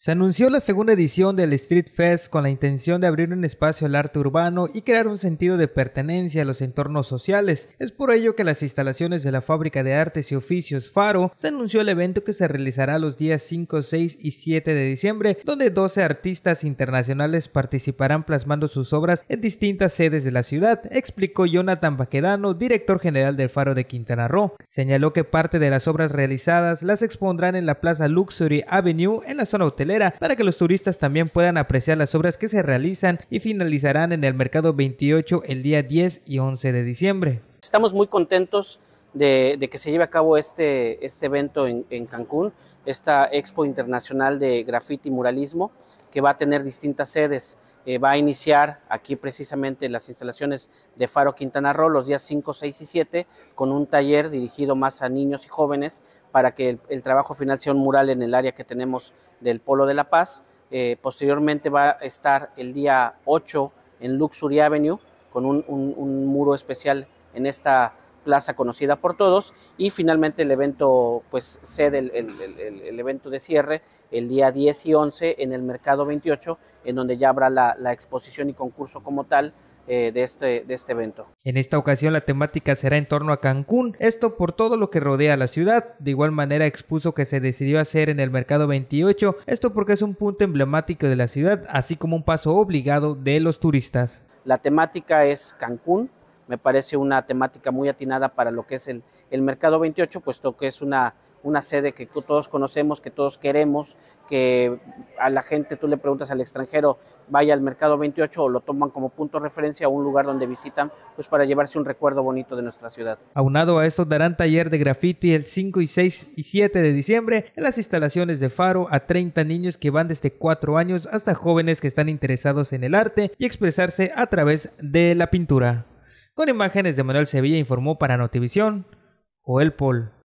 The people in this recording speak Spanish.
Se anunció la segunda edición del Street Fest con la intención de abrir un espacio al arte urbano y crear un sentido de pertenencia a los entornos sociales. Es por ello que las instalaciones de la Fábrica de Artes y Oficios Faro se anunció el evento que se realizará los días 5, 6 y 7 de diciembre, donde 12 artistas internacionales participarán plasmando sus obras en distintas sedes de la ciudad, explicó Jonathan Baquedano, director general del Faro de Quintana Roo. Señaló que parte de las obras realizadas las expondrán en la Plaza Luxury Avenue en la zona hotelera para que los turistas también puedan apreciar las obras que se realizan y finalizarán en el mercado 28 el día 10 y 11 de diciembre. Estamos muy contentos de, que se lleve a cabo este, este evento en, Cancún, esta Expo Internacional de Graffiti y Muralismo, que va a tener distintas sedes. Eh, va a iniciar aquí precisamente las instalaciones de Faro Quintana Roo los días 5, 6 y 7 con un taller dirigido más a niños y jóvenes para que el, trabajo final sea un mural en el área que tenemos del Polo de la Paz. Eh, posteriormente va a estar el día 8 en Luxury Avenue con un, un muro especial en esta plaza conocida por todos y finalmente el evento, pues sede el, el, el, evento de cierre el día 10 y 11 en el Mercado 28, en donde ya habrá la, la exposición y concurso como tal eh, de, este, de este evento. En esta ocasión la temática será en torno a Cancún, esto por todo lo que rodea la ciudad. De igual manera expuso que se decidió hacer en el Mercado 28, esto porque es un punto emblemático de la ciudad, así como un paso obligado de los turistas. La temática es Cancún, me parece una temática muy atinada para lo que es el, Mercado 28, puesto que es una, una sede que todos conocemos, que todos queremos, que a la gente tú le preguntas al extranjero, vaya al mercado 28 o lo toman como punto de referencia o un lugar donde visitan, pues para llevarse un recuerdo bonito de nuestra ciudad. Aunado a esto, darán taller de graffiti el 5 y 6 y 7 de diciembre en las instalaciones de Faro a 30 niños que van desde 4 años hasta jóvenes que están interesados en el arte y expresarse a través de la pintura. Con imágenes de Manuel Sevilla informó para Notivisión, El Pol.